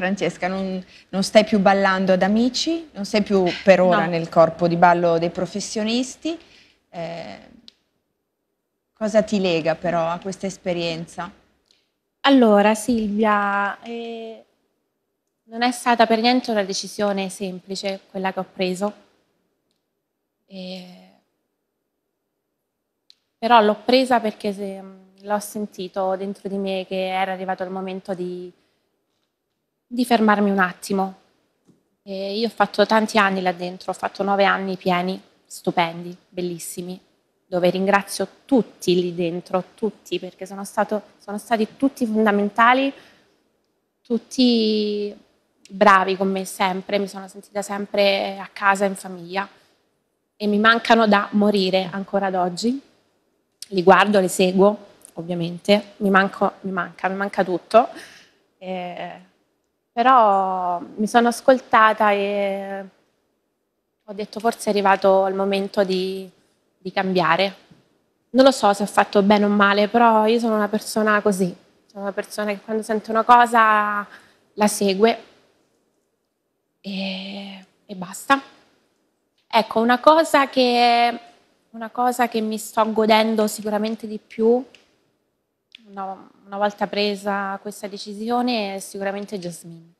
Francesca, non, non, stai più ballando ad amici, non sei più per ora no. nel corpo di ballo dei professionisti. Eh, cosa ti lega però a questa esperienza? Allora Silvia, eh, non è stata per niente una decisione semplice quella che ho preso, eh, però l'ho presa perché se, mm, l'ho sentito dentro di me che era arrivato il momento di di fermarmi un attimo. E io ho fatto tanti anni là dentro, ho fatto nove anni pieni, stupendi, bellissimi, dove ringrazio tutti lì dentro, tutti, perché sono, stato, sono stati tutti fondamentali, tutti bravi con me sempre, mi sono sentita sempre a casa, in famiglia e mi mancano da morire ancora ad oggi. Li guardo, li seguo, ovviamente, mi, manco, mi manca, mi manca tutto. Eh, però mi sono ascoltata e ho detto forse è arrivato il momento di, di cambiare. Non lo so se ho fatto bene o male, però io sono una persona così. Sono una persona che quando sente una cosa la segue e, e basta. Ecco, una cosa, che, una cosa che mi sto godendo sicuramente di più una, volta presa questa decisione è sicuramente Jasmine.